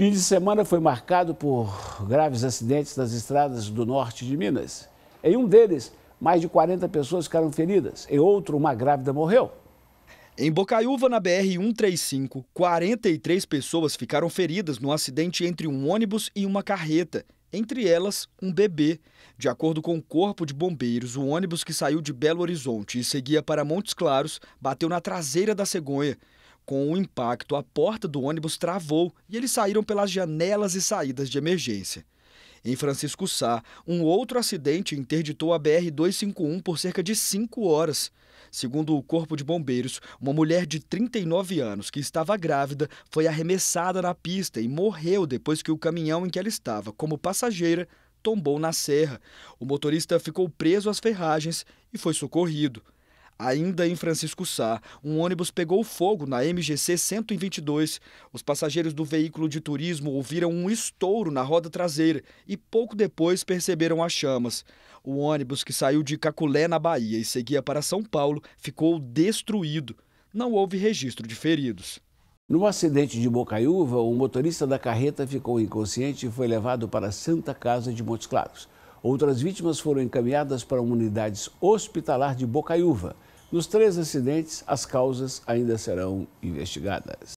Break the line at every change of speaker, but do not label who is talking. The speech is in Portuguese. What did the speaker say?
Fim de semana foi marcado por graves acidentes nas estradas do norte de Minas. Em um deles, mais de 40 pessoas ficaram feridas. Em outro, uma
grávida morreu. Em Bocaiúva, na BR-135, 43 pessoas ficaram feridas no acidente entre um ônibus e uma carreta, entre elas um bebê. De acordo com o Corpo de Bombeiros, o ônibus que saiu de Belo Horizonte e seguia para Montes Claros bateu na traseira da cegonha. Com o impacto, a porta do ônibus travou e eles saíram pelas janelas e saídas de emergência. Em Francisco Sá, um outro acidente interditou a BR-251 por cerca de cinco horas. Segundo o Corpo de Bombeiros, uma mulher de 39 anos que estava grávida foi arremessada na pista e morreu depois que o caminhão em que ela estava, como passageira, tombou na serra. O motorista ficou preso às ferragens e foi socorrido. Ainda em Francisco Sá, um ônibus pegou fogo na MGC 122. Os passageiros do veículo de turismo ouviram um estouro na roda traseira e pouco depois perceberam as chamas. O ônibus que saiu de Caculé, na Bahia, e seguia para São Paulo ficou destruído. Não houve registro de feridos. No acidente de Bocaiúva,
o motorista da carreta ficou inconsciente e foi levado para a Santa Casa de Montes Claros. Outras vítimas foram encaminhadas para unidades hospitalar de Bocaiúva. Nos três acidentes, as causas ainda serão investigadas.